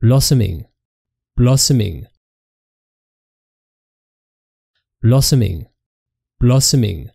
blossoming, blossoming, blossoming, blossoming.